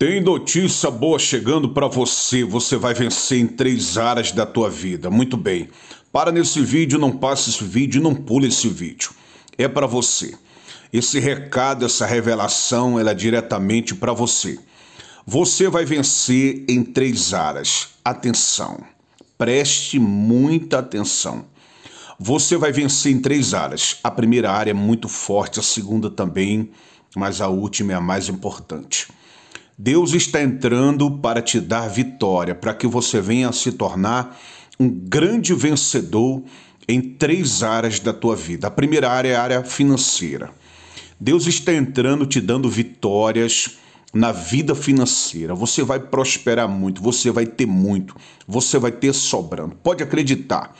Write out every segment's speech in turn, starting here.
Tem notícia boa chegando para você. Você vai vencer em três áreas da tua vida. Muito bem. Para nesse vídeo, não passe esse vídeo, não pule esse vídeo. É para você. Esse recado, essa revelação, ela é diretamente para você. Você vai vencer em três áreas. Atenção. Preste muita atenção. Você vai vencer em três áreas. A primeira área é muito forte, a segunda também, mas a última é a mais importante. Deus está entrando para te dar vitória, para que você venha se tornar um grande vencedor em três áreas da tua vida. A primeira área é a área financeira. Deus está entrando te dando vitórias na vida financeira. Você vai prosperar muito, você vai ter muito, você vai ter sobrando. Pode acreditar.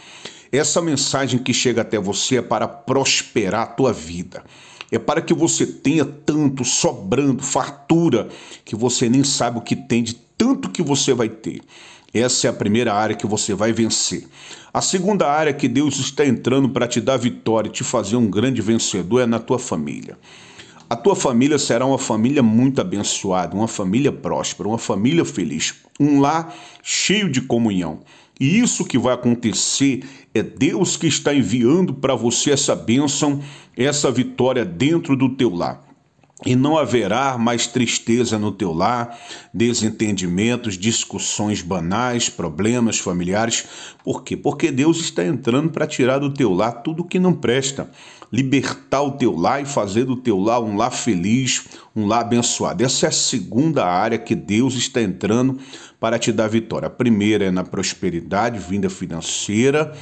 Essa mensagem que chega até você é para prosperar a tua vida é para que você tenha tanto sobrando, fartura, que você nem sabe o que tem de tanto que você vai ter. Essa é a primeira área que você vai vencer. A segunda área é que Deus está entrando para te dar vitória e te fazer um grande vencedor é na tua família. A tua família será uma família muito abençoada, uma família próspera, uma família feliz, um lar cheio de comunhão. E isso que vai acontecer é Deus que está enviando para você essa bênção, essa vitória dentro do teu lar e não haverá mais tristeza no teu lar, desentendimentos, discussões banais, problemas familiares. Por quê? Porque Deus está entrando para tirar do teu lar tudo que não presta, libertar o teu lar e fazer do teu lar um lar feliz, um lar abençoado. Essa é a segunda área que Deus está entrando para te dar vitória. A primeira é na prosperidade, vinda financeira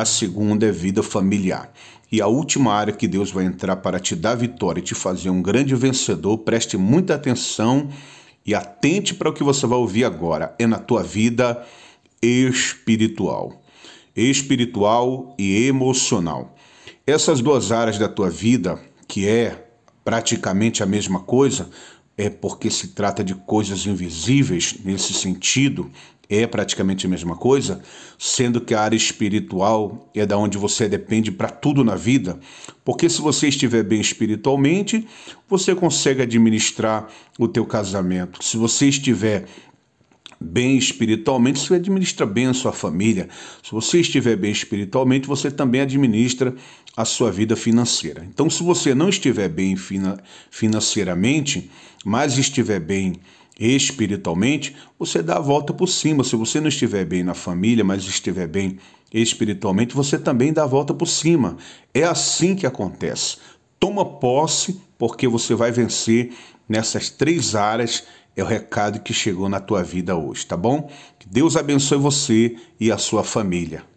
a segunda é vida familiar. E a última área que Deus vai entrar para te dar vitória e te fazer um grande vencedor, preste muita atenção e atente para o que você vai ouvir agora, é na tua vida espiritual. Espiritual e emocional. Essas duas áreas da tua vida, que é praticamente a mesma coisa, é porque se trata de coisas invisíveis, nesse sentido, é praticamente a mesma coisa, sendo que a área espiritual é da onde você depende para tudo na vida, porque se você estiver bem espiritualmente, você consegue administrar o teu casamento. Se você estiver bem espiritualmente, você administra bem a sua família. Se você estiver bem espiritualmente, você também administra a sua vida financeira. Então, se você não estiver bem financeiramente, mas estiver bem espiritualmente, você dá a volta por cima. Se você não estiver bem na família, mas estiver bem espiritualmente, você também dá a volta por cima. É assim que acontece. Toma posse, porque você vai vencer nessas três áreas é o recado que chegou na tua vida hoje, tá bom? Que Deus abençoe você e a sua família.